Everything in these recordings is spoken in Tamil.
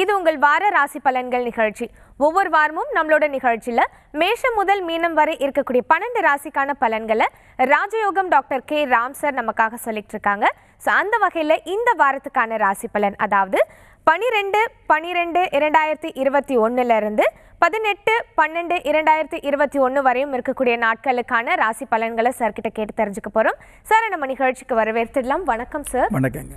இது உங்கள் வார ராசி பலன்கள் நிகழ்ச்சி ஒவ்வொரு வாரமும் நம்மளோட நிகழ்ச்சியில் மேஷம் முதல் மீனம் வரை இருக்கக்கூடிய பன்னெண்டு ராசிக்கான பலன்களை ராஜயோகம் டாக்டர் கே ராம் சார் நமக்காக சொல்லிட்டு இருக்காங்க ஸோ அந்த வகையில் இந்த வாரத்துக்கான ராசி பலன் அதாவது பனிரெண்டு பனிரெண்டு இரண்டாயிரத்தி இருபத்தி இருந்து பதினெட்டு பன்னெண்டு இரண்டாயிரத்தி இருபத்தி ஒன்று வரையும் இருக்கக்கூடிய நாட்களுக்கான ராசி பலன்களை சார்கிட்ட கேட்டு தெரிஞ்சுக்க போகிறோம் சார் நம்ம நிகழ்ச்சிக்கு வரவேற்றுடலாம் வணக்கம் சார் வணக்கங்க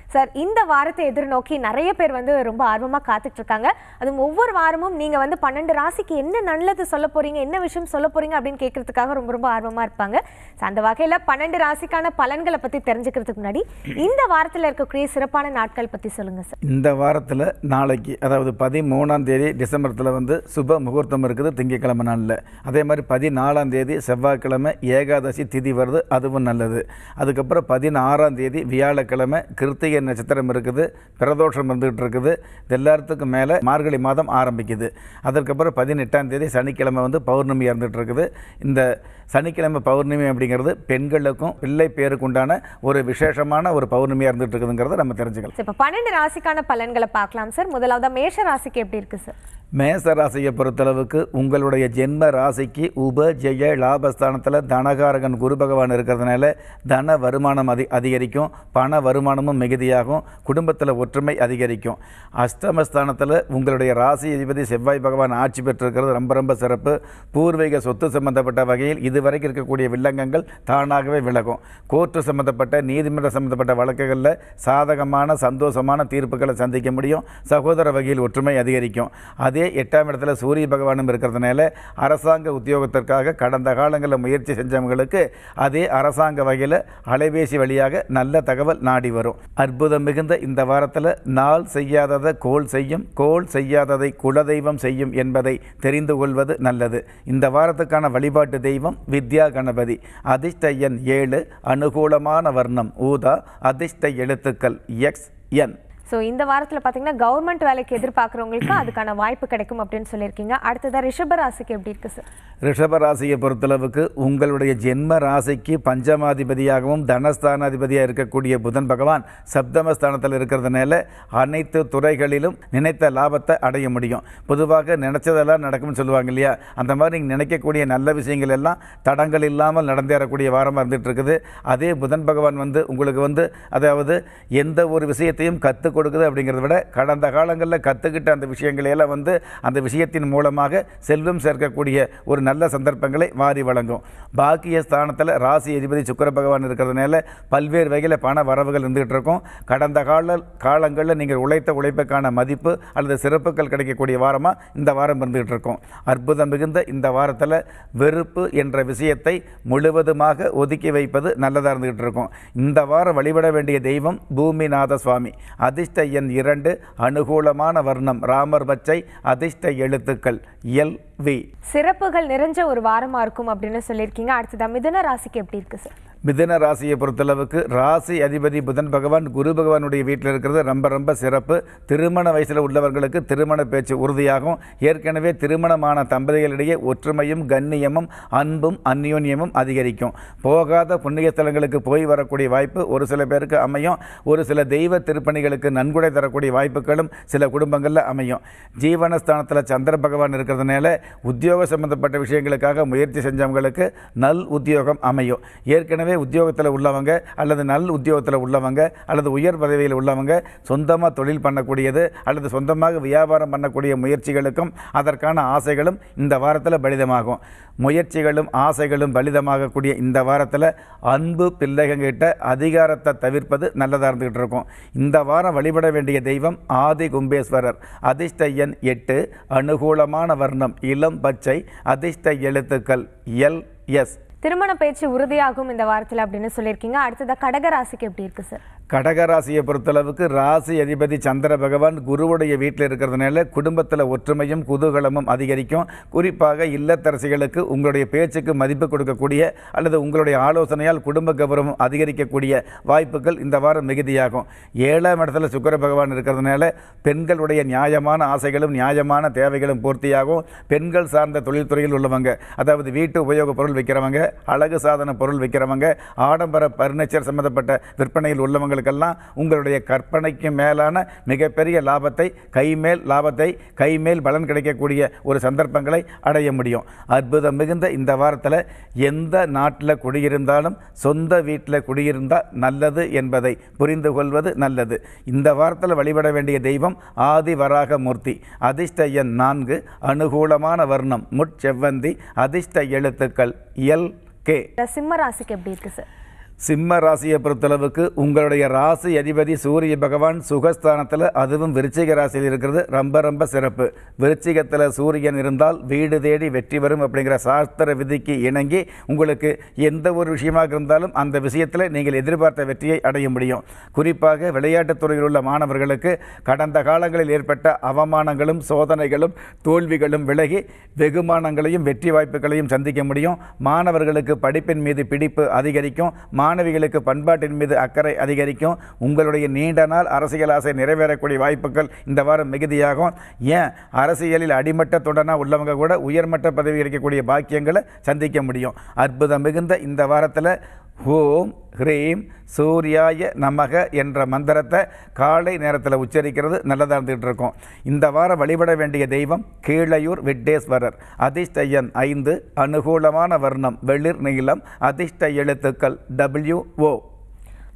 சார் இந்த வாரத்தை எதிர்நோக்கி நிறைய பேர் வந்து ரொம்ப ஆர்வமாக காத்துட்டு இருக்காங்க அதுவும் ஒவ்வொரு வாரமும் நீங்கள் வந்து பன்னெண்டு ராசிக்கு என்ன நல்லது சொல்ல போகிறீங்க என்ன விஷயம் சொல்ல போகிறீங்க அப்படின்னு கேட்கறதுக்காக ரொம்ப ரொம்ப ஆர்வமாக இருப்பாங்க அந்த வகையில் பன்னெண்டு ராசிக்கான பலன்களை பற்றி தெரிஞ்சுக்கிறதுக்கு முன்னாடி இந்த வாரத்தில் இருக்கக்கூடிய சிறப்பான நாட்கள் பற்றி சொல்லுங்கள் சார் இந்த வாரத்தில் நாளைக்கு அதாவது பதிமூணாம் தேதி டிசம்பரத்தில் வந்து சுப முகூர்த்தம் இருக்குது திங்கக்கிழமை நாளில் அதே மாதிரி பதினாலாம் தேதி செவ்வாய்க்கிழமை ஏகாதசி திதி வருது அதுவும் நல்லது அதுக்கப்புறம் பதினாறாம் தேதி வியாழக்கிழமை கிருத்திகை நட்சத்திரம் இருக்குது பிரதோஷம் இருந்துகிட்டு இருக்குது இது எல்லாத்துக்கும் மேலே மார்கழி மாதம் ஆரம்பிக்குது அதற்கப்புறம் பதினெட்டாம் தேதி சனிக்கிழமை வந்து பௌர்ணமி இறந்துட்டு இருக்குது இந்த சனிக்கிழமை பௌர்ணமி அப்படிங்கிறது பெண்களுக்கும் பிள்ளை பேருக்கு உண்டான ஒரு விசேஷமான ஒரு பௌர்ணமியாக இருந்துட்டு இருக்குதுங்கிறத நம்ம தெரிஞ்சுக்கலாம் இப்போ பன்னெண்டு ராசிக்கான பலன்களை பார்க்கலாம் சார் முதலாவது மேஷ ராசிக்கு எப்படி இருக்குது சார் மேச ராசியை பொறுத்தளவுக்கு உங்களுடைய ஜென்ம ராசிக்கு உப ஜெய லாபஸ்தானத்தில் தனகாரகன் குரு பகவான் இருக்கிறதுனால தன வருமானம் அதி அதிகரிக்கும் பண வருமானமும் மிகுதியாக சரியாகும் குடும்பத்தில் ஒற்றுமை அதிகரிக்கும் அஷ்டமஸ்தானத்தில் உங்களுடைய ராசி அதிபதி செவ்வாய் பகவான் ஆட்சி பெற்றிருக்கிறது ரொம்ப ரொம்ப சிறப்பு பூர்வீக சொத்து சம்பந்தப்பட்ட வகையில் இதுவரைக்கும் இருக்கக்கூடிய வில்லங்கங்கள் தானாகவே விலகும் கோர்ட்டு சம்பந்தப்பட்ட நீதிமன்ற சம்பந்தப்பட்ட வழக்குகளில் சாதகமான சந்தோஷமான தீர்ப்புகளை சந்திக்க முடியும் சகோதர வகையில் ஒற்றுமை அதிகரிக்கும் அதே எட்டாம் இடத்துல சூரிய பகவானும் இருக்கிறதுனால அரசாங்க உத்தியோகத்திற்காக கடந்த காலங்களில் முயற்சி செஞ்சவங்களுக்கு அதே அரசாங்க வகையில் அலைபேசி வழியாக நல்ல தகவல் நாடி வரும் அற்புத அற்புதம் மிகுந்த இந்த வாரத்தில் நாள் செய்யாததை கோல் செய்யும் கோல் செய்யாததை குலதெய்வம் செய்யும் என்பதை தெரிந்து கொள்வது நல்லது இந்த வாரத்துக்கான வழிபாட்டு தெய்வம் வித்யா கணபதி அதிர்ஷ்ட எண் ஏழு அனுகூலமான வர்ணம் ஊதா அதிர்ஷ்ட எழுத்துக்கள் எக்ஸ் என் ஸோ இந்த வாரத்தில் பார்த்தீங்கன்னா கவர்மெண்ட் வேலைக்கு எதிர்பார்க்குறவங்களுக்கு அதுக்கான வாய்ப்பு கிடைக்கும் அப்படின்னு சொல்லியிருக்கீங்க அடுத்ததாக ரிஷபராசிக்கு எப்படி இருக்குது சார் ரிஷபராசியை பொறுத்தளவுக்கு உங்களுடைய ஜென்ம ராசிக்கு பஞ்சமாதிபதியாகவும் தனஸ்தானாதிபதியாக இருக்கக்கூடிய புதன் பகவான் சப்தமஸ்தானத்தில் இருக்கிறதுனால அனைத்து துறைகளிலும் நினைத்த லாபத்தை அடைய முடியும் பொதுவாக நினைச்சதெல்லாம் நடக்கும்னு சொல்லுவாங்க இல்லையா அந்த மாதிரி நீங்கள் நினைக்கக்கூடிய நல்ல விஷயங்கள் எல்லாம் தடங்கள் இல்லாமல் நடந்தேறக்கூடிய வாரமாக இருந்துகிட்டு இருக்குது அதே புதன் பகவான் வந்து உங்களுக்கு வந்து அதாவது எந்த ஒரு விஷயத்தையும் கற்றுக்கொண்டு கொடுக்குது அப்படிங்கிறத விட கடந்த காலங்களில் கற்றுக்கிட்ட அந்த விஷயங்களையெல்லாம் வந்து அந்த விஷயத்தின் மூலமாக செல்வம் சேர்க்கக்கூடிய ஒரு நல்ல சந்தர்ப்பங்களை வாரி வழங்கும் பாக்கிய ஸ்தானத்தில் ராசி அதிபதி சுக்கர பகவான் இருக்கிறதுனால பல்வேறு வகையில் பண வரவுகள் இருந்துகிட்டு இருக்கும் கடந்த கால காலங்களில் நீங்கள் உழைத்த உழைப்புக்கான மதிப்பு அல்லது சிறப்புகள் கிடைக்கக்கூடிய வாரமாக இந்த வாரம் இருந்துகிட்டு இருக்கும் அற்புதம் மிகுந்த இந்த வாரத்தில் வெறுப்பு என்ற விஷயத்தை முழுவதுமாக ஒதுக்கி வைப்பது நல்லதாக இருந்துகிட்டு இருக்கும் இந்த வாரம் வழிபட வேண்டிய தெய்வம் பூமிநாத சுவாமி அதிர்ஷ்ட அதிர்ஷ்ட எண் இரண்டு அனுகூலமான வர்ணம் ராமர் பச்சை அதிர்ஷ்ட எழுத்துக்கள் எல் வி சிறப்புகள் நிறைஞ்ச ஒரு வாரமாக இருக்கும் அப்படின்னு சொல்லியிருக்கீங்க அடுத்ததான் மிதன ராசிக்கு எப்படி இருக்கு சார் மிதன ராசியை பொறுத்தளவுக்கு ராசி அதிபதி புதன் பகவான் குரு பகவானுடைய வீட்டில் இருக்கிறது ரொம்ப ரொம்ப சிறப்பு திருமண வயசில் உள்ளவர்களுக்கு திருமண பேச்சு உறுதியாகும் ஏற்கனவே திருமணமான தம்பதிகளிடையே ஒற்றுமையும் கண்ணியமும் அன்பும் அந்யோன்யமும் அதிகரிக்கும் போகாத புண்ணியத்தலங்களுக்கு போய் வரக்கூடிய வாய்ப்பு ஒரு சில பேருக்கு அமையும் ஒரு சில தெய்வ திருப்பணிகளுக்கு நன்கொடை தரக்கூடிய வாய்ப்புகளும் சில குடும்பங்களில் அமையும் ஜீவனஸ்தானத்தில் சந்திர பகவான் இருக்கிறதுனால உத்தியோக சம்பந்தப்பட்ட விஷயங்களுக்காக முயற்சி செஞ்சவங்களுக்கு நல் உத்தியோகம் அமையும் ஏற்கனவே ஏற்கனவே உத்தியோகத்தில் உள்ளவங்க அல்லது நல் உத்தியோகத்தில் உள்ளவங்க அல்லது உயர் பதவியில் உள்ளவங்க சொந்தமாக தொழில் பண்ணக்கூடியது அல்லது சொந்தமாக வியாபாரம் பண்ணக்கூடிய முயற்சிகளுக்கும் அதற்கான ஆசைகளும் இந்த வாரத்தில் பலிதமாகும் முயற்சிகளும் ஆசைகளும் பலிதமாகக்கூடிய இந்த வாரத்தில் அன்பு பிள்ளைகங்கிட்ட அதிகாரத்தை தவிர்ப்பது நல்லதாக இருந்துக்கிட்டு இருக்கும் இந்த வாரம் வழிபட வேண்டிய தெய்வம் ஆதி கும்பேஸ்வரர் அதிர்ஷ்ட எண் எட்டு அனுகூலமான வர்ணம் இளம் பச்சை அதிர்ஷ்ட எழுத்துக்கள் எல் எஸ் திருமண பேச்சு உறுதியாகும் இந்த வாரத்தில் அப்படின்னு சொல்லியிருக்கீங்க அடுத்ததாக கடகராசிக்கு எப்படி இருக்குது சார் கடகராசியை பொறுத்தளவுக்கு ராசி அதிபதி சந்திர பகவான் குருவுடைய வீட்டில் இருக்கிறதுனால குடும்பத்தில் ஒற்றுமையும் குதூகலமும் அதிகரிக்கும் குறிப்பாக இல்லத்தரசிகளுக்கு உங்களுடைய பேச்சுக்கு மதிப்பு கொடுக்கக்கூடிய அல்லது உங்களுடைய ஆலோசனையால் குடும்ப கௌரவம் அதிகரிக்கக்கூடிய வாய்ப்புகள் இந்த வாரம் மிகுதியாகும் ஏழாம் இடத்துல சுக்கர பகவான் இருக்கிறதுனால பெண்களுடைய நியாயமான ஆசைகளும் நியாயமான தேவைகளும் பூர்த்தியாகும் பெண்கள் சார்ந்த தொழில்துறையில் உள்ளவங்க அதாவது வீட்டு உபயோக பொருள் விற்கிறவங்க அழகு சாதன பொருள் விற்கிறவங்க ஆடம்பர பர்னிச்சர் சம்மந்தப்பட்ட விற்பனையில் உள்ளவங்களுக்கு உங்களுக்கெல்லாம் உங்களுடைய கற்பனைக்கு மேலான மிகப்பெரிய லாபத்தை கைமேல் லாபத்தை கைமேல் பலன் கிடைக்கக்கூடிய ஒரு சந்தர்ப்பங்களை அடைய முடியும் அற்புதம் மிகுந்த இந்த வாரத்தில் எந்த நாட்டில் குடியிருந்தாலும் சொந்த வீட்டில் குடியிருந்தால் நல்லது என்பதை புரிந்து கொள்வது நல்லது இந்த வாரத்தில் வழிபட வேண்டிய தெய்வம் ஆதி வராக மூர்த்தி அதிர்ஷ்ட எண் நான்கு அனுகூலமான வர்ணம் முட்செவ்வந்தி அதிர்ஷ்ட எழுத்துக்கள் எல் கே சிம்ம ராசிக்கு எப்படி இருக்கு சார் சிம்ம ராசியை பொறுத்தளவுக்கு உங்களுடைய ராசி அதிபதி சூரிய பகவான் சுகஸ்தானத்தில் அதுவும் விருச்சிக ராசியில் இருக்கிறது ரொம்ப ரொம்ப சிறப்பு விருச்சிகத்தில் சூரியன் இருந்தால் வீடு தேடி வெற்றி வரும் அப்படிங்கிற சாஸ்திர விதிக்கு இணங்கி உங்களுக்கு எந்த ஒரு விஷயமாக இருந்தாலும் அந்த விஷயத்தில் நீங்கள் எதிர்பார்த்த வெற்றியை அடைய முடியும் குறிப்பாக விளையாட்டுத் துறையில் உள்ள மாணவர்களுக்கு கடந்த காலங்களில் ஏற்பட்ட அவமானங்களும் சோதனைகளும் தோல்விகளும் விலகி வெகுமானங்களையும் வெற்றி வாய்ப்புகளையும் சந்திக்க முடியும் மாணவர்களுக்கு படிப்பின் மீது பிடிப்பு அதிகரிக்கும் மாணவிகளுக்கு பண்பாட்டின் மீது அக்கறை அதிகரிக்கும் உங்களுடைய நீண்ட நாள் அரசியல் ஆசை நிறைவேறக்கூடிய வாய்ப்புகள் இந்த வாரம் மிகுதியாகும் ஏன் அரசியலில் அடிமட்ட உள்ளவங்க கூட உயர்மட்ட பதவி அளிக்கக்கூடிய பாக்கியங்களை சந்திக்க முடியும் அற்புதம் மிகுந்த இந்த வாரத்தில் ஹூம் ஹ்ரீம் சூர்யாய நமக என்ற மந்திரத்தை காலை நேரத்தில் உச்சரிக்கிறது நல்லதாக இருந்துகிட்டு இருக்கோம் இந்த வாரம் வழிபட வேண்டிய தெய்வம் கீழையூர் விட்டேஸ்வரர் அதிர்ஷ்டயன் ஐந்து அனுகூலமான வர்ணம் வெளிர் நீளம் அதிர்ஷ்ட எழுத்துக்கள் டபிள்யூ ஓ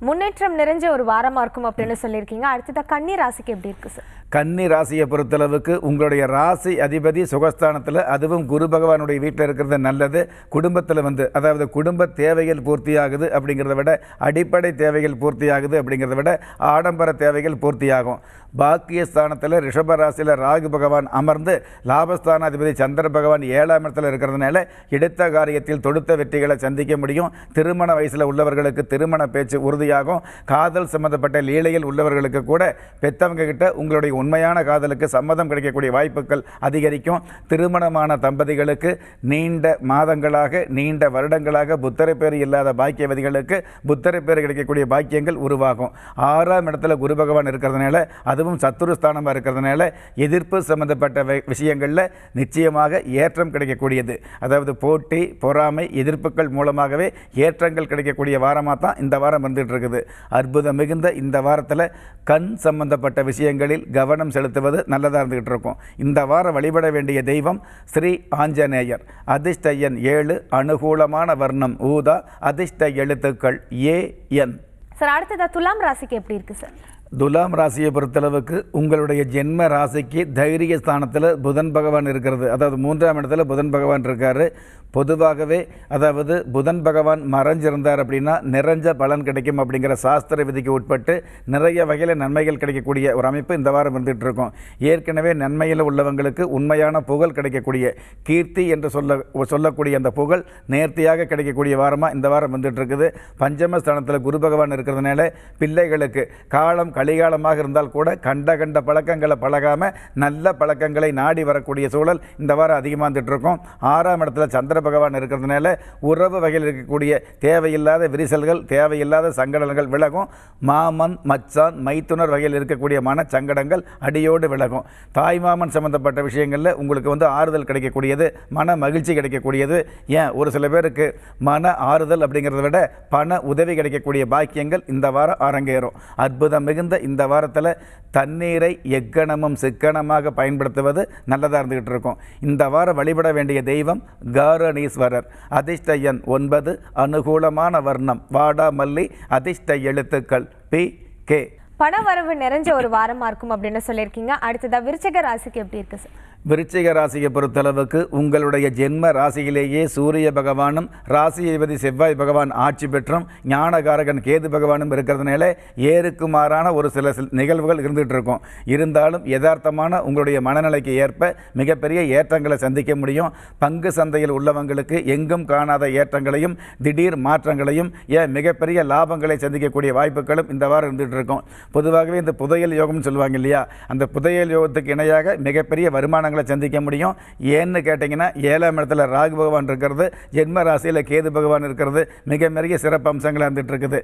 முன்னேற்றம் நிறைஞ்ச ஒரு வாரமாக இருக்கும் அப்படின்னு சொல்லியிருக்கீங்க அடுத்தது கன்னி ராசிக்கு எப்படி இருக்கு சார் கன்னி ராசியை பொறுத்தளவுக்கு உங்களுடைய ராசி அதிபதி சுகஸ்தானத்தில் அதுவும் குரு பகவானுடைய வீட்டில் இருக்கிறது நல்லது குடும்பத்தில் வந்து அதாவது குடும்ப தேவைகள் பூர்த்தியாகுது அப்படிங்கிறத விட அடிப்படை தேவைகள் பூர்த்தியாகுது அப்படிங்கிறத விட ஆடம்பர தேவைகள் பூர்த்தியாகும் பாக்கியஸ்தானத்தில் ரிஷப ராசியில் ராகு பகவான் அமர்ந்து லாபஸ்தான அதிபதி சந்திர பகவான் ஏழாம் இடத்தில் இருக்கிறதுனால எடுத்த காரியத்தில் தொடுத்த வெற்றிகளை சந்திக்க முடியும் திருமண வயசில் உள்ளவர்களுக்கு திருமண பேச்சு உறுதியாக பயிற்சியாகும் காதல் சம்மந்தப்பட்ட லீலையில் உள்ளவர்களுக்கு கூட பெற்றவங்க கிட்ட உங்களுடைய உண்மையான காதலுக்கு சம்மதம் கிடைக்கக்கூடிய வாய்ப்புகள் அதிகரிக்கும் திருமணமான தம்பதிகளுக்கு நீண்ட மாதங்களாக நீண்ட வருடங்களாக புத்தரை பேர் இல்லாத பாக்கியவதிகளுக்கு புத்தரை பேர் கிடைக்கக்கூடிய பாக்கியங்கள் உருவாகும் ஆறாம் இடத்துல குரு பகவான் இருக்கிறதுனால அதுவும் சத்துருஸ்தானமாக இருக்கிறதுனால எதிர்ப்பு சம்பந்தப்பட்ட விஷயங்களில் நிச்சயமாக ஏற்றம் கிடைக்கக்கூடியது அதாவது போட்டி பொறாமை எதிர்ப்புகள் மூலமாகவே ஏற்றங்கள் கிடைக்கக்கூடிய வாரமாக தான் இந்த வாரம் வந்துட்டு ஏற்பட்டிருக்குது அற்புதம் மிகுந்த இந்த வாரத்தில் கண் சம்பந்தப்பட்ட விஷயங்களில் கவனம் செலுத்துவது நல்லதாக இருந்துகிட்டு இருக்கும் இந்த வாரம் வழிபட வேண்டிய தெய்வம் ஸ்ரீ ஆஞ்சநேயர் அதிர்ஷ்டயன் ஏழு அனுகூலமான வர்ணம் ஊதா அதிர்ஷ்ட எழுத்துக்கள் ஏ என் சார் அடுத்ததா துலாம் ராசிக்கு எப்படி இருக்குது சார் துலாம் ராசியை பொறுத்தளவுக்கு உங்களுடைய ஜென்ம ராசிக்கு தைரிய ஸ்தானத்தில் புதன் பகவான் இருக்கிறது அதாவது மூன்றாம் இடத்துல புதன் பகவான் இருக்கார் பொதுவாகவே அதாவது புதன் பகவான் மறைஞ்சிருந்தார் அப்படின்னா நிறைஞ்ச பலன் கிடைக்கும் அப்படிங்கிற சாஸ்திர விதிக்கு உட்பட்டு நிறைய வகையில் நன்மைகள் கிடைக்கக்கூடிய ஒரு அமைப்பு இந்த வாரம் இருந்துகிட்டு இருக்கும் ஏற்கனவே நன்மையில் உள்ளவங்களுக்கு உண்மையான புகழ் கிடைக்கக்கூடிய கீர்த்தி என்று சொல்ல சொல்லக்கூடிய அந்த புகழ் நேர்த்தியாக கிடைக்கக்கூடிய வாரமாக இந்த வாரம் வந்துட்டு இருக்குது பஞ்சமஸ்தானத்தில் குரு பகவான் இருக்கிறதுனால பிள்ளைகளுக்கு காலம் கலிகாலமாக இருந்தால் கூட கண்ட கண்ட பழக்கங்களை பழகாமல் நல்ல பழக்கங்களை நாடி வரக்கூடிய சூழல் இந்த வாரம் அதிகமாக வந்துட்டுருக்கோம் ஆறாம் இடத்துல சந்திர பகவான் இருக்கிறதுனால உறவு வகையில் இருக்கக்கூடிய தேவையில்லாத விரிசல்கள் தேவையில்லாத சங்கடங்கள் விலகும் மாமன் மச்சான் மைத்துனர் வகையில் இருக்கக்கூடிய மன சங்கடங்கள் அடியோடு விலகும் தாய்மாமன் சம்மந்தப்பட்ட விஷயங்களில் உங்களுக்கு வந்து ஆறுதல் கிடைக்கக்கூடியது மன மகிழ்ச்சி கிடைக்கக்கூடியது ஏன் ஒரு சில பேருக்கு மன ஆறுதல் அப்படிங்கிறத விட பண உதவி கிடைக்கக்கூடிய பாக்கியங்கள் இந்த வாரம் அரங்கேறும் அற்புதம் மிகுந்த இருந்த இந்த வாரத்தில் தண்ணீரை எக்கணமும் சிக்கனமாக பயன்படுத்துவது நல்லதாக இருந்துகிட்டு இருக்கும் இந்த வாரம் வழிபட வேண்டிய தெய்வம் காரணீஸ்வரர் அதிர்ஷ்ட எண் ஒன்பது அனுகூலமான வர்ணம் வாடாமல்லி அதிர்ஷ்ட எழுத்துக்கள் பி கே பண வரவு நிறைஞ்ச ஒரு வாரமாக இருக்கும் அப்படின்னு சொல்லியிருக்கீங்க அடுத்ததாக விருச்சக ராசிக்கு எப்படி இருக்குது சார் விருச்சிக ராசியை பொறுத்தளவுக்கு உங்களுடைய ஜென்ம ராசியிலேயே சூரிய பகவானும் ராசியதிபதி செவ்வாய் பகவான் ஆட்சி பெற்றும் ஞானகாரகன் கேது பகவானும் இருக்கிறதுனால ஏருக்கு மாறான ஒரு சில நிகழ்வுகள் இருந்துகிட்டு இருக்கும் இருந்தாலும் யதார்த்தமான உங்களுடைய மனநிலைக்கு ஏற்ப மிகப்பெரிய ஏற்றங்களை சந்திக்க முடியும் பங்கு சந்தையில் உள்ளவங்களுக்கு எங்கும் காணாத ஏற்றங்களையும் திடீர் மாற்றங்களையும் ஏன் மிகப்பெரிய லாபங்களை சந்திக்கக்கூடிய வாய்ப்புகளும் இந்த வாரம் இருந்துகிட்டு இருக்கும் பொதுவாகவே இந்த புதையல் யோகம்னு சொல்லுவாங்க இல்லையா அந்த புதையல் யோகத்துக்கு இணையாக மிகப்பெரிய வருமானங்கள் பலன்களை சந்திக்க முடியும் ஏன்னு கேட்டிங்கன்னா ஏழாம் இடத்துல ராகு பகவான் இருக்கிறது ஜென்ம ராசியில் கேது பகவான் இருக்கிறது மிக மிக சிறப்பு அம்சங்களாக இருந்துகிட்ருக்குது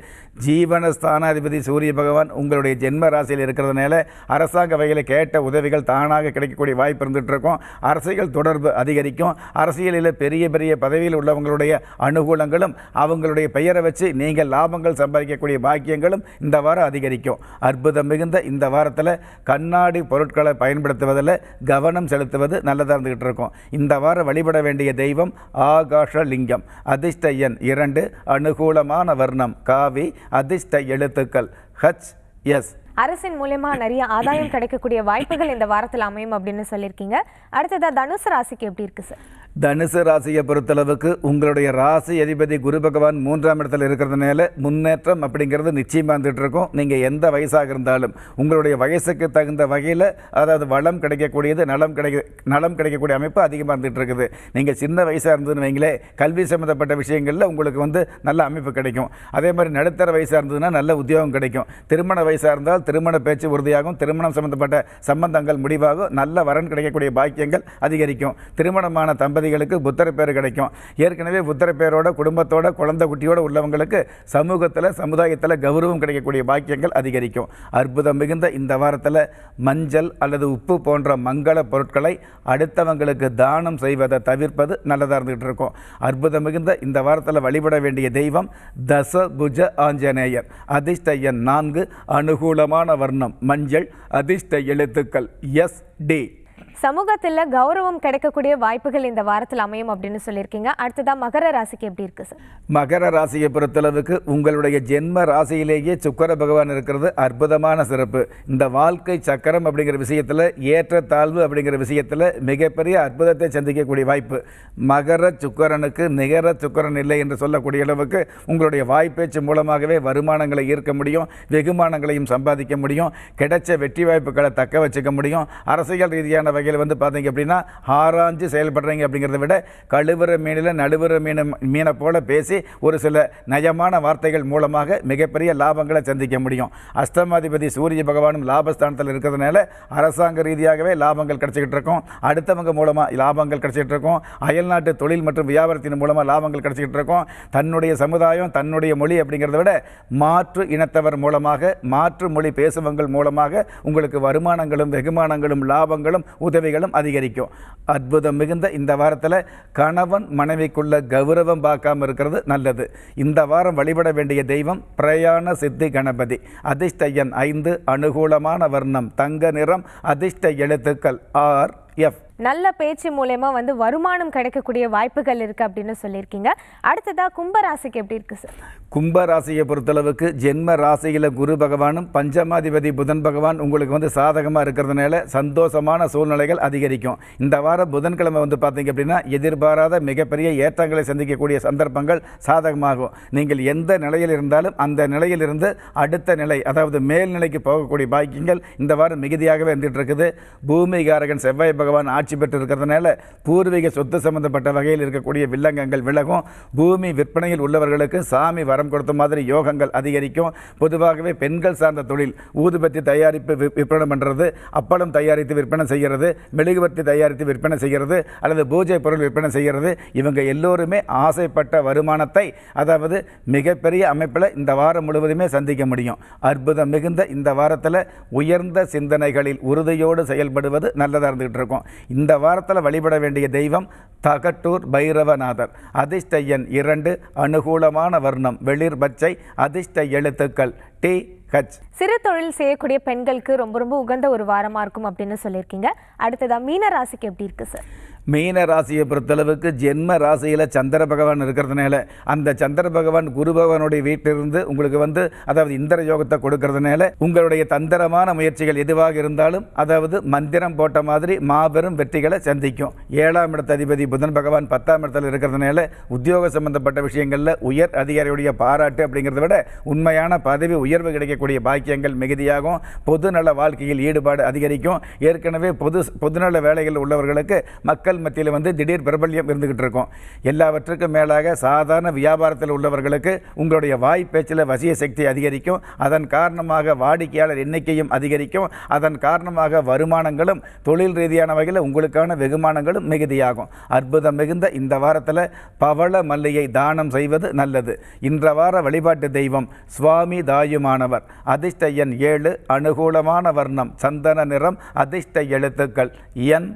ஜீவன ஸ்தானாதிபதி சூரிய பகவான் உங்களுடைய ஜென்ம ராசியில் இருக்கிறதுனால அரசாங்க வகையில் கேட்ட உதவிகள் தானாக கிடைக்கக்கூடிய வாய்ப்பு இருந்துகிட்ருக்கும் அரசியல் தொடர்பு அதிகரிக்கும் அரசியலில் பெரிய பெரிய பதவியில் உள்ளவங்களுடைய அனுகூலங்களும் அவங்களுடைய பெயரை வச்சு நீங்கள் லாபங்கள் சம்பாதிக்கக்கூடிய பாக்கியங்களும் இந்த வாரம் அதிகரிக்கும் அற்புதம் மிகுந்த இந்த வாரத்தில் கண்ணாடி பொருட்களை பயன்படுத்துவதில் கவனம் செலுத்த செலுத்துவது நல்லதாக இருந்துகிட்டு இருக்கும் இந்த வாரம் வழிபட வேண்டிய தெய்வம் ஆகாஷ லிங்கம் அதிர்ஷ்ட எண் இரண்டு அனுகூலமான வர்ணம் காவி அதிர்ஷ்ட எழுத்துக்கள் ஹச் எஸ் அரசின் மூலயமா நிறைய ஆதாயம் கிடைக்கக்கூடிய வாய்ப்புகள் இந்த வாரத்தில் அமையும் அப்படின்னு சொல்லியிருக்கீங்க அடுத்ததாக தனுசு ராசிக்கு எப்படி இருக்கு சார் தனுசு ராசியை பொறுத்தளவுக்கு உங்களுடைய ராசி அதிபதி குரு பகவான் மூன்றாம் இடத்துல இருக்கிறதுனால முன்னேற்றம் அப்படிங்கிறது நிச்சயமாக வந்துட்டு இருக்கும் நீங்கள் எந்த வயசாக இருந்தாலும் உங்களுடைய வயசுக்கு தகுந்த வகையில் அதாவது வளம் கிடைக்கக்கூடியது நலம் கிடைக்க நலம் கிடைக்கக்கூடிய அமைப்பு அதிகமாக இருந்துகிட்டு இருக்குது நீங்கள் சின்ன வயசாக இருந்ததுன்னு வைங்களே கல்வி சம்மந்தப்பட்ட விஷயங்களில் உங்களுக்கு வந்து நல்ல அமைப்பு கிடைக்கும் அதே மாதிரி நடுத்தர வயசாக இருந்ததுன்னா நல்ல உத்தியோகம் கிடைக்கும் திருமண வயசாக இருந்தால் திருமண பேச்சு உறுதியாகும் திருமணம் சம்மந்தப்பட்ட சம்பந்தங்கள் முடிவாகும் நல்ல வரன் கிடைக்கக்கூடிய பாக்கியங்கள் அதிகரிக்கும் திருமணமான தம்பதி தம்பதிகளுக்கு புத்தர பேர் கிடைக்கும் ஏற்கனவே புத்தர பேரோட குடும்பத்தோட குழந்தை குட்டியோட உள்ளவங்களுக்கு சமூகத்தில் சமுதாயத்தில் கௌரவம் கிடைக்கக்கூடிய பாக்கியங்கள் அதிகரிக்கும் அற்புதம் மிகுந்த இந்த வாரத்தில் மஞ்சள் அல்லது உப்பு போன்ற மங்கள பொருட்களை அடுத்தவங்களுக்கு தானம் செய்வதை தவிர்ப்பது நல்லதாக இருந்துகிட்டு இருக்கும் அற்புதம் மிகுந்த இந்த வாரத்தில் வழிபட வேண்டிய தெய்வம் தச புஜ ஆஞ்சநேயர் அதிர்ஷ்ட எண் நான்கு அனுகூலமான வர்ணம் மஞ்சள் அதிர்ஷ்ட எழுத்துக்கள் எஸ் டி சமூகத்தில் கௌரவம் கிடைக்கக்கூடிய வாய்ப்புகள் இந்த வாரத்தில் அமையும் அப்படின்னு சொல்லியிருக்கீங்க அடுத்ததாக மகர ராசிக்கு எப்படி இருக்கு சார் மகர ராசியை பொறுத்தளவுக்கு உங்களுடைய ஜென்ம ராசியிலேயே சுக்கர பகவான் இருக்கிறது அற்புதமான சிறப்பு இந்த வாழ்க்கை சக்கரம் அப்படிங்கிற விஷயத்தில் ஏற்ற தாழ்வு அப்படிங்கிற விஷயத்தில் மிகப்பெரிய அற்புதத்தை சந்திக்கக்கூடிய வாய்ப்பு மகர சுக்கரனுக்கு நிகர சுக்கரன் இல்லை என்று சொல்லக்கூடிய அளவுக்கு உங்களுடைய வாய்ப்பேச்சு மூலமாகவே வருமானங்களை ஈர்க்க முடியும் வெகுமானங்களையும் சம்பாதிக்க முடியும் கிடைச்ச வெற்றி வாய்ப்புகளை தக்க வச்சுக்க முடியும் அரசியல் ரீதியான வகையில் வகையில் வந்து பார்த்தீங்க அப்படின்னா ஆராய்ஞ்சு செயல்படுறீங்க அப்படிங்கிறத விட கழுவுற மீனில் நழுவுற மீன் மீனை போல பேசி ஒரு சில நயமான வார்த்தைகள் மூலமாக மிகப்பெரிய லாபங்களை சந்திக்க முடியும் அஷ்டமாதிபதி சூரிய பகவானும் லாபஸ்தானத்தில் இருக்கிறதுனால அரசாங்க ரீதியாகவே லாபங்கள் கிடைச்சிக்கிட்டு இருக்கும் அடுத்தவங்க மூலமாக லாபங்கள் கிடைச்சிட்டு இருக்கும் அயல்நாட்டு தொழில் மற்றும் வியாபாரத்தின் மூலமாக லாபங்கள் கிடைச்சிக்கிட்டு இருக்கும் தன்னுடைய சமுதாயம் தன்னுடைய மொழி அப்படிங்கிறத விட மாற்று இனத்தவர் மூலமாக மாற்று மொழி பேசுவங்கள் மூலமாக உங்களுக்கு வருமானங்களும் வெகுமானங்களும் லாபங்களும் உதவி உதவிகளும் அதிகரிக்கும் அற்புதம் மிகுந்த இந்த வாரத்தில் கணவன் மனைவிக்குள்ள கௌரவம் பார்க்காம இருக்கிறது நல்லது இந்த வாரம் வழிபட வேண்டிய தெய்வம் பிரயாண சித்தி கணபதி அதிர்ஷ்ட எண் ஐந்து அனுகூலமான வர்ணம் தங்க நிறம் அதிர்ஷ்ட எழுத்துக்கள் ஆர் எஃப் நல்ல பேச்சு மூலயமா வந்து வருமானம் கிடைக்கக்கூடிய வாய்ப்புகள் இருக்குது அப்படின்னு சொல்லியிருக்கீங்க அடுத்ததாக கும்பராசிக்கு எப்படி இருக்குது சார் கும்பராசியை பொறுத்தளவுக்கு ஜென்ம ராசியில் குரு பகவானும் பஞ்சமாதிபதி புதன் பகவான் உங்களுக்கு வந்து சாதகமாக இருக்கிறதுனால சந்தோஷமான சூழ்நிலைகள் அதிகரிக்கும் இந்த வாரம் புதன்கிழமை வந்து பார்த்தீங்க அப்படின்னா எதிர்பாராத மிகப்பெரிய ஏற்றங்களை சந்திக்கக்கூடிய சந்தர்ப்பங்கள் சாதகமாகும் நீங்கள் எந்த நிலையில் இருந்தாலும் அந்த நிலையிலிருந்து அடுத்த நிலை அதாவது மேல்நிலைக்கு போகக்கூடிய பாக்கியங்கள் இந்த வாரம் மிகுதியாகவே இருந்துகிட்டு இருக்குது பூமிகாரகன் செவ்வாய் பகவான் ஆட்சி பெற்றிருக்கிறதுனால பூர்வீக சொத்து சம்பந்தப்பட்ட வகையில் இருக்கக்கூடிய வில்லங்கங்கள் விலகும் பூமி விற்பனையில் உள்ளவர்களுக்கு சாமி வரம் கொடுத்த மாதிரி யோகங்கள் அதிகரிக்கும் பொதுவாகவே பெண்கள் சார்ந்த தொழில் ஊதுபத்தி தயாரிப்பு விற்பனை பண்ணுறது அப்பளம் தயாரித்து விற்பனை செய்கிறது மெழுகுவர்த்தி தயாரித்து விற்பனை செய்கிறது அல்லது பூஜை பொருள் விற்பனை செய்கிறது இவங்க எல்லோருமே ஆசைப்பட்ட வருமானத்தை அதாவது மிகப்பெரிய அமைப்பில் இந்த வாரம் முழுவதுமே சந்திக்க முடியும் அற்புதம் மிகுந்த இந்த வாரத்தில் உயர்ந்த சிந்தனைகளில் உறுதியோடு செயல்படுவது நல்லதாக இருந்துகிட்டு இருக்கும் இருக்கும் இந்த வாரத்தில் வழிபட வேண்டிய தெய்வம் தகட்டூர் பைரவநாதர் அதிர்ஷ்ட எண் இரண்டு அனுகூலமான வர்ணம் வெளிர் பச்சை அதிர்ஷ்ட எழுத்துக்கள் டி ஹச் சிறு தொழில் செய்யக்கூடிய பெண்களுக்கு ரொம்ப ரொம்ப உகந்த ஒரு வாரமாக இருக்கும் அப்படின்னு சொல்லியிருக்கீங்க அடுத்ததாக மீன ராசிக்கு எப்படி இருக்குது சார் மீன ராசியை பொறுத்தளவுக்கு ஜென்ம ராசியில் சந்திர பகவான் இருக்கிறதுனால அந்த சந்திர பகவான் குரு பகவானுடைய வீட்டிலிருந்து உங்களுக்கு வந்து அதாவது இந்திர யோகத்தை கொடுக்கறதுனால உங்களுடைய தந்திரமான முயற்சிகள் எதுவாக இருந்தாலும் அதாவது மந்திரம் போட்ட மாதிரி மாபெரும் வெற்றிகளை சந்திக்கும் ஏழாம் இடத்த அதிபதி புதன் பகவான் பத்தாம் இடத்துல இருக்கிறதுனால உத்தியோக சம்பந்தப்பட்ட விஷயங்களில் உயர் அதிகாரியுடைய பாராட்டு அப்படிங்கிறத விட உண்மையான பதவி உயர்வு கிடைக்கக்கூடிய பாக்கியங்கள் மிகுதியாகும் பொதுநல வாழ்க்கையில் ஈடுபாடு அதிகரிக்கும் ஏற்கனவே பொது பொதுநல வேலைகள் உள்ளவர்களுக்கு மக்கள் மக்கள் மத்தியில் வந்து திடீர் பிரபல்யம் இருந்துகிட்டு இருக்கும் எல்லாவற்றுக்கும் மேலாக சாதாரண வியாபாரத்தில் உள்ளவர்களுக்கு உங்களுடைய வாய் பேச்சில் வசிய சக்தி அதிகரிக்கும் அதன் காரணமாக வாடிக்கையாளர் எண்ணிக்கையும் அதிகரிக்கும் அதன் காரணமாக வருமானங்களும் தொழில் ரீதியான வகையில் உங்களுக்கான வெகுமானங்களும் மிகுதியாகும் அற்புதம் மிகுந்த இந்த வாரத்தில் பவள மல்லியை தானம் செய்வது நல்லது இன்ற வார வழிபாட்டு தெய்வம் சுவாமி தாயுமானவர் அதிர்ஷ்ட எண் ஏழு அனுகூலமான வர்ணம் சந்தன நிறம் அதிர்ஷ்ட எழுத்துக்கள் என்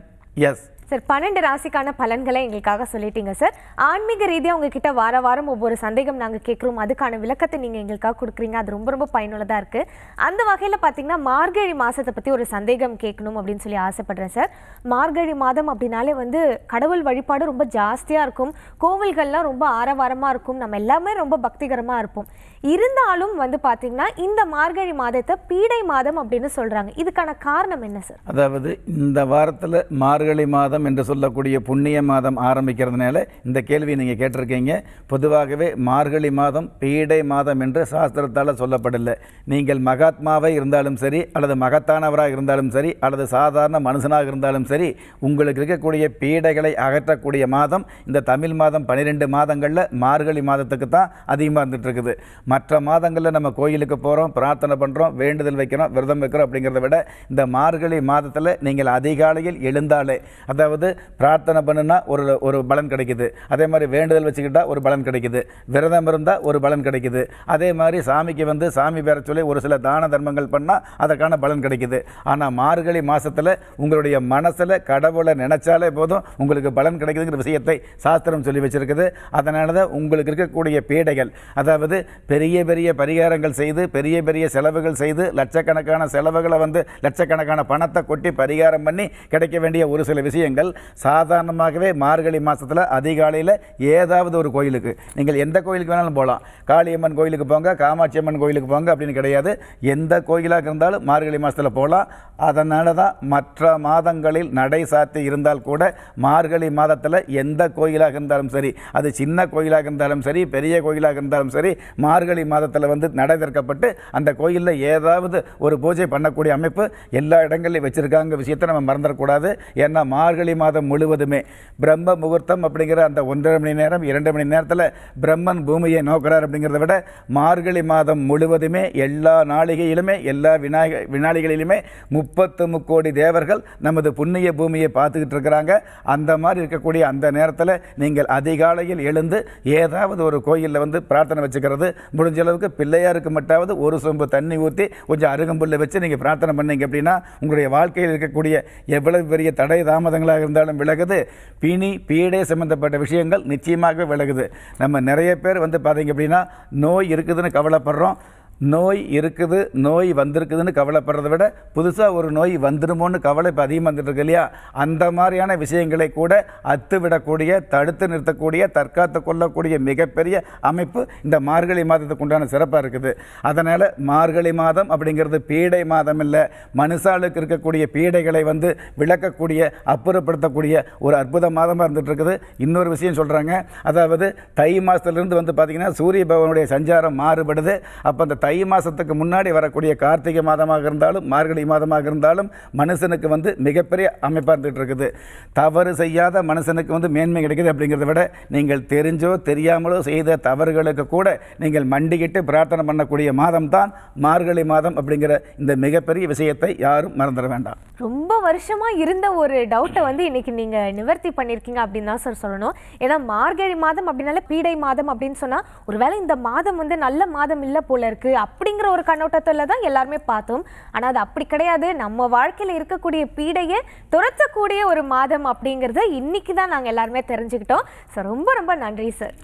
எஸ் சார் பன்னெண்டு ராசிக்கான பலன்களை எங்களுக்காக சொல்லிட்டீங்க சார் ஆன்மீக ரீதியாக உங்ககிட்ட வார வாரம் ஒவ்வொரு சந்தேகம் நாங்கள் கேட்குறோம் அதுக்கான விளக்கத்தை நீங்கள் எங்களுக்காக கொடுக்குறீங்க அது ரொம்ப ரொம்ப பயனுள்ளதாக இருக்குது அந்த வகையில் பார்த்தீங்கன்னா மார்கழி மாதத்தை பற்றி ஒரு சந்தேகம் கேட்கணும் அப்படின்னு சொல்லி ஆசைப்படுறேன் சார் மார்கழி மாதம் அப்படின்னாலே வந்து கடவுள் வழிபாடு ரொம்ப ஜாஸ்தியாக இருக்கும் கோவில்கள்லாம் ரொம்ப ஆரவாரமாக இருக்கும் நம்ம எல்லாமே ரொம்ப பக்திகரமாக இருப்போம் இருந்தாலும் வந்து பார்த்தீங்கன்னா இந்த மார்கழி மாதத்தை பீடை மாதம் அப்படின்னு சொல்கிறாங்க இதுக்கான காரணம் என்ன சார் அதாவது இந்த வாரத்தில் மார்கழி மாதம் என்று சொல்லக்கூடிய புண்ணிய மாதம் ஆரம்பிக்கிறதுனால இந்த கேள்வி நீங்கள் கேட்டிருக்கீங்க பொதுவாகவே மார்கழி மாதம் பீடை மாதம் என்று சாஸ்திரத்தால் சொல்லப்படலை நீங்கள் மகாத்மாவை இருந்தாலும் சரி அல்லது மகத்தானவராக இருந்தாலும் சரி அல்லது சாதாரண மனுஷனாக இருந்தாலும் சரி உங்களுக்கு இருக்கக்கூடிய பீடைகளை அகற்றக்கூடிய மாதம் இந்த தமிழ் மாதம் பன்னிரெண்டு மாதங்களில் மார்கழி மாதத்துக்கு தான் அதிகமாக இருக்குது மற்ற மாதங்களில் நம்ம கோயிலுக்கு போகிறோம் பிரார்த்தனை பண்ணுறோம் வேண்டுதல் வைக்கிறோம் விரதம் வைக்கிறோம் அப்படிங்கிறத விட இந்த மார்கழி மாதத்தில் நீங்கள் அதிகாலையில் எழுந்தாலே அதாவது பிரார்த்தனை பண்ணுனா ஒரு ஒரு பலன் கிடைக்குது அதே மாதிரி வேண்டுதல் வச்சுக்கிட்டால் ஒரு பலன் கிடைக்குது விரதம் இருந்தால் ஒரு பலன் கிடைக்குது அதே மாதிரி சாமிக்கு வந்து சாமி பேர சொல்லி ஒரு சில தான தர்மங்கள் பண்ணால் அதற்கான பலன் கிடைக்குது ஆனால் மார்கழி மாதத்தில் உங்களுடைய மனசில் கடவுளை நினச்சாலே போதும் உங்களுக்கு பலன் கிடைக்குதுங்கிற விஷயத்தை சாஸ்திரம் சொல்லி வச்சுருக்குது அதனால தான் உங்களுக்கு இருக்கக்கூடிய பீடைகள் அதாவது பெரிய பெரிய பெரிய பரிகாரங்கள் செய்து பெரிய பெரிய செலவுகள் செய்து லட்சக்கணக்கான செலவுகளை வந்து லட்சக்கணக்கான பணத்தை கொட்டி பரிகாரம் பண்ணி கிடைக்க வேண்டிய ஒரு சில விஷயங்கள் சாதாரணமாகவே மார்கழி மாதத்தில் அதிகாலையில் ஏதாவது ஒரு கோயிலுக்கு நீங்கள் எந்த கோயிலுக்கு வேணாலும் போகலாம் காளியம்மன் கோயிலுக்கு போங்க காமாட்சி அம்மன் கோயிலுக்கு போங்க அப்படின்னு கிடையாது எந்த கோயிலாக இருந்தாலும் மார்கழி மாதத்தில் போகலாம் அதனால தான் மற்ற மாதங்களில் நடை சாத்தி இருந்தால் கூட மார்கழி மாதத்தில் எந்த கோயிலாக இருந்தாலும் சரி அது சின்ன கோயிலாக இருந்தாலும் சரி பெரிய கோயிலாக இருந்தாலும் சரி மார்கழி மார்கழி மாதத்தில் வந்து நடை திறக்கப்பட்டு அந்த கோயிலில் ஏதாவது ஒரு பூஜை பண்ணக்கூடிய அமைப்பு எல்லா இடங்கள்லையும் வச்சுருக்காங்க விஷயத்தை நம்ம மறந்துடக்கூடாது ஏன்னா மார்கழி மாதம் முழுவதுமே பிரம்ம முகூர்த்தம் அப்படிங்கிற அந்த ஒன்றரை மணி நேரம் இரண்டு மணி நேரத்தில் பிரம்மன் பூமியை நோக்கிறார் அப்படிங்கிறத விட மார்கழி மாதம் முழுவதுமே எல்லா நாளிகையிலுமே எல்லா விநாயக வினாளிகளிலுமே முப்பத்து முக்கோடி தேவர்கள் நமது புண்ணிய பூமியை பார்த்துக்கிட்டு இருக்கிறாங்க அந்த மாதிரி இருக்கக்கூடிய அந்த நேரத்தில் நீங்கள் அதிகாலையில் எழுந்து ஏதாவது ஒரு கோயிலில் வந்து பிரார்த்தனை வச்சுக்கிறது முடிஞ்ச அளவுக்கு பிள்ளையாருக்கு மட்டாவது ஒரு சொம்பு தண்ணி ஊற்றி கொஞ்சம் அருகம்புல்லை வச்சு நீங்கள் பிரார்த்தனை பண்ணீங்க அப்படின்னா உங்களுடைய வாழ்க்கையில் இருக்கக்கூடிய எவ்வளவு பெரிய தடை தாமதங்களாக இருந்தாலும் விலகுது பிணி பீடை சம்மந்தப்பட்ட விஷயங்கள் நிச்சயமாகவே விலகுது நம்ம நிறைய பேர் வந்து பார்த்தீங்க அப்படின்னா நோய் இருக்குதுன்னு கவலைப்படுறோம் நோய் இருக்குது நோய் வந்திருக்குதுன்னு கவலைப்படுறதை விட புதுசாக ஒரு நோய் வந்துடுமோன்னு கவலை இப்போ அதிகமாக வந்துட்டுருக்கு இல்லையா அந்த மாதிரியான விஷயங்களை கூட அத்துவிடக்கூடிய தடுத்து நிறுத்தக்கூடிய தற்காத்து கொள்ளக்கூடிய மிகப்பெரிய அமைப்பு இந்த மார்கழி மாதத்துக்கு உண்டான சிறப்பாக இருக்குது அதனால் மார்கழி மாதம் அப்படிங்கிறது பீடை மாதம் இல்லை மனுஷாளுக்கு இருக்கக்கூடிய பீடைகளை வந்து விளக்கக்கூடிய அப்புறப்படுத்தக்கூடிய ஒரு அற்புத மாதமாக இருந்துகிட்ருக்குது இன்னொரு விஷயம் சொல்கிறாங்க அதாவது தை மாதத்துலேருந்து வந்து பார்த்திங்கன்னா சூரிய பகவானுடைய சஞ்சாரம் மாறுபடுது அப்போ அந்த தை மாதத்துக்கு முன்னாடி வரக்கூடிய கார்த்திகை மாதமாக இருந்தாலும் மார்கழி மாதமாக இருந்தாலும் மனுஷனுக்கு வந்து மிகப்பெரிய அமைப்பாக இருந்துகிட்டு இருக்குது தவறு செய்யாத மனுஷனுக்கு வந்து மேன்மை கிடைக்குது அப்படிங்கிறத விட நீங்கள் தெரிஞ்சோ தெரியாமலோ செய்த தவறுகளுக்கு கூட நீங்கள் மண்டிக்கிட்டு பிரார்த்தனை பண்ணக்கூடிய மாதம் தான் மார்கழி மாதம் அப்படிங்கிற இந்த மிகப்பெரிய விஷயத்தை யாரும் மறந்துட வேண்டாம் ரொம்ப வருஷமாக இருந்த ஒரு டவுட்டை வந்து இன்னைக்கு நீங்கள் நிவர்த்தி பண்ணியிருக்கீங்க அப்படின்னு தான் சார் சொல்லணும் ஏன்னா மார்கழி மாதம் அப்படின்னால பீடை மாதம் அப்படின்னு சொன்னால் ஒருவேளை இந்த மாதம் வந்து நல்ல மாதம் இல்லை போல இருக்குது அப்படிங்கிற ஒரு கண்ணோட்டத்தில் தான் எல்லாருமே பார்த்தோம் ஆனால் அது அப்படி கிடையாது நம்ம வாழ்க்கையில் இருக்கக்கூடிய பீடையை துரத்தக்கூடிய ஒரு மாதம் அப்படிங்கிறத இன்னைக்கு தான் நாங்கள் எல்லாருமே தெரிஞ்சுக்கிட்டோம் ஸோ ரொம்ப ரொம்ப நன்றி சார்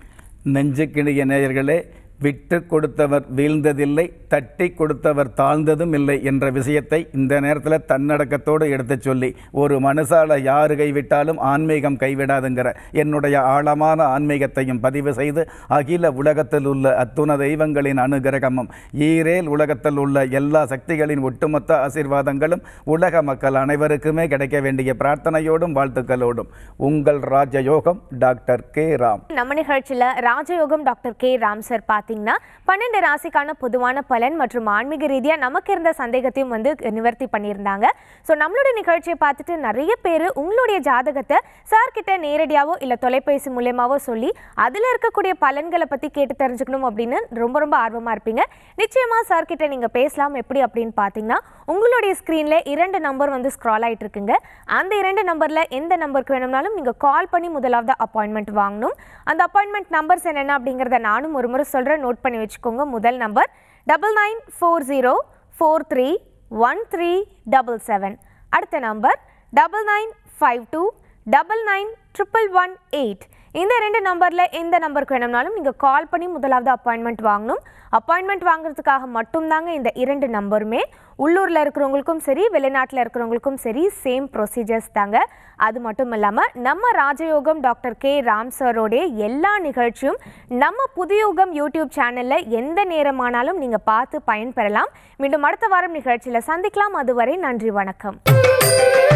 நெஞ்சக்கிணிய நேயர்களே விட்டு கொடுத்தவர் வீழ்ந்ததில்லை தட்டி கொடுத்தவர் தாழ்ந்ததும் இல்லை என்ற விஷயத்தை இந்த நேரத்தில் தன்னடக்கத்தோடு எடுத்து சொல்லி ஒரு மனுஷால யார் கைவிட்டாலும் ஆன்மீகம் கைவிடாதுங்கிற என்னுடைய ஆழமான ஆன்மீகத்தையும் பதிவு செய்து அகில உலகத்தில் உள்ள அத்துண தெய்வங்களின் அனுகிரகமும் ஈரேல் உலகத்தில் உள்ள எல்லா சக்திகளின் ஒட்டுமொத்த ஆசீர்வாதங்களும் உலக மக்கள் அனைவருக்குமே கிடைக்க வேண்டிய பிரார்த்தனையோடும் வாழ்த்துக்களோடும் உங்கள் ராஜயோகம் டாக்டர் கே ராம் நம்ம நிகழ்ச்சியில் ராஜயோகம் டாக்டர் கே ராம் சார் பார்த்து பார்த்தீங்கன்னா பன்னெண்டு ராசிக்கான பொதுவான பலன் மற்றும் ஆன்மீக ரீதியாக நமக்கு இருந்த சந்தேகத்தையும் வந்து நிவர்த்தி பண்ணியிருந்தாங்க ஸோ நம்மளோட நிகழ்ச்சியை பார்த்துட்டு நிறைய பேர் உங்களுடைய ஜாதகத்தை சார்கிட்ட நேரடியாகவோ இல்லை தொலைபேசி மூலியமாகவோ சொல்லி அதில் இருக்கக்கூடிய பலன்களை பற்றி கேட்டு தெரிஞ்சுக்கணும் அப்படின்னு ரொம்ப ரொம்ப ஆர்வமாக இருப்பீங்க நிச்சயமாக கிட்ட நீங்கள் பேசலாம் எப்படி அப்படின்னு பார்த்தீங்கன்னா உங்களுடைய ஸ்க்ரீனில் இரண்டு நம்பர் வந்து ஸ்க்ரால் ஆகிட்டு இருக்குங்க அந்த இரண்டு நம்பரில் எந்த நம்பருக்கு வேணும்னாலும் நீங்கள் கால் பண்ணி முதலாவது அப்பாயின்மெண்ட் வாங்கணும் அந்த அப்பாயின்மெண்ட் நம்பர்ஸ் என்னென்ன அப்படிங்கிறத நானும் ஒரு முறை சொல்கிறேன் நோட் பண்ணி வச்சுக்கோங்க முதல் number double nine four zero four three one three double seven அடுத்த number double nine five two double nine triple one eight இந்த ரெண்டு நம்பரில் எந்த நம்பருக்கு வேணும்னாலும் நீங்கள் கால் பண்ணி முதலாவது அப்பாயின்மெண்ட் வாங்கணும் அப்பாயின்மெண்ட் வாங்குறதுக்காக மட்டும்தாங்க இந்த இரண்டு நம்பருமே உள்ளூரில் இருக்கிறவங்களுக்கும் சரி வெளிநாட்டில் இருக்கிறவங்களுக்கும் சரி சேம் ப்ரொசீஜர்ஸ் தாங்க அது மட்டும் இல்லாமல் நம்ம ராஜயோகம் டாக்டர் கே ராம் சரோடைய எல்லா நிகழ்ச்சியும் நம்ம புதியோகம் யூடியூப் சேனலில் எந்த நேரமானாலும் நீங்கள் பார்த்து பயன்பெறலாம் மீண்டும் அடுத்த வாரம் நிகழ்ச்சியில் சந்திக்கலாம் அதுவரை நன்றி வணக்கம்